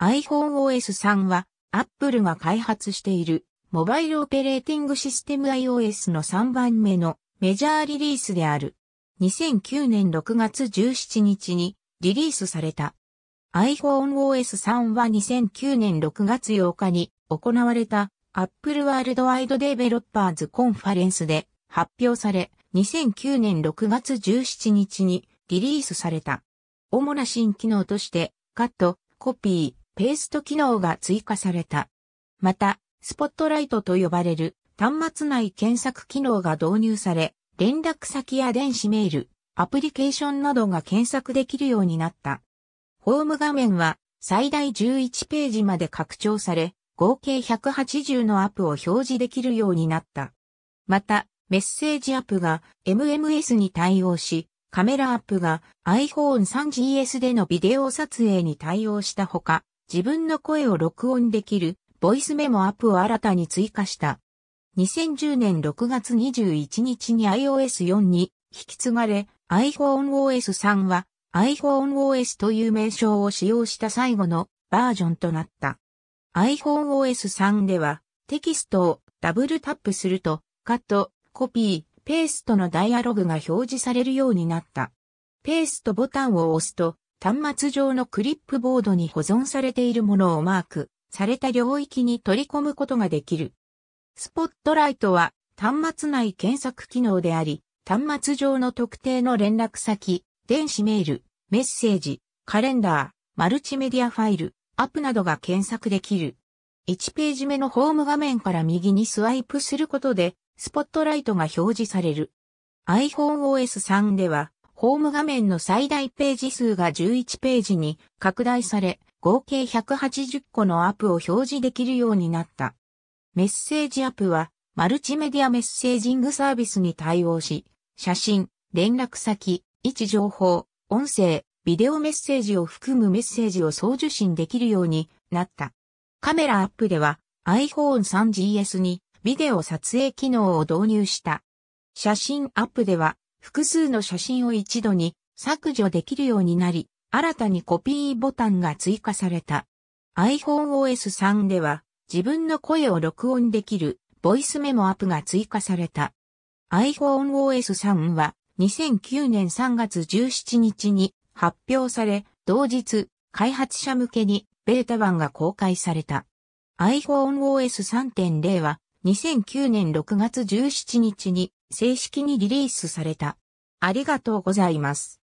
iPhoneOS3 は Apple が開発しているモバイルオペレーティングシステム iOS の3番目のメジャーリリースである。2009年6月17日にリリースされた。iPhoneOS3 は2009年6月8日に行われた Apple World Wide Developers Conference で発表され、2009年6月17日にリリースされた。主な新機能として、カット、コピー、ペースト機能が追加された。また、スポットライトと呼ばれる端末内検索機能が導入され、連絡先や電子メール、アプリケーションなどが検索できるようになった。ホーム画面は最大11ページまで拡張され、合計180のアップを表示できるようになった。また、メッセージアップが MMS に対応し、カメラアップが iPhone 3GS でのビデオ撮影に対応したほか、自分の声を録音できるボイスメモアップを新たに追加した。2010年6月21日に iOS4 に引き継がれ iPhoneOS3 は iPhoneOS という名称を使用した最後のバージョンとなった。iPhoneOS3 ではテキストをダブルタップするとカット、コピー、ペーストのダイアログが表示されるようになった。ペーストボタンを押すと端末上のクリップボードに保存されているものをマークされた領域に取り込むことができる。スポットライトは端末内検索機能であり、端末上の特定の連絡先、電子メール、メッセージ、カレンダー、マルチメディアファイル、アップなどが検索できる。1ページ目のホーム画面から右にスワイプすることで、スポットライトが表示される。iPhoneOS3 では、ホーム画面の最大ページ数が11ページに拡大され、合計180個のアップを表示できるようになった。メッセージアップは、マルチメディアメッセージングサービスに対応し、写真、連絡先、位置情報、音声、ビデオメッセージを含むメッセージを送受信できるようになった。カメラアップでは iPhone 3GS にビデオ撮影機能を導入した。写真アップでは複数の写真を一度に削除できるようになり、新たにコピーボタンが追加された。iPhoneOS3 では自分の声を録音できるボイスメモアップが追加された。iPhoneOS3 は2009年3月17日に発表され、同日開発者向けにベータ版が公開された。iPhoneOS3.0 は2009年6月17日に正式にリリースされた。ありがとうございます。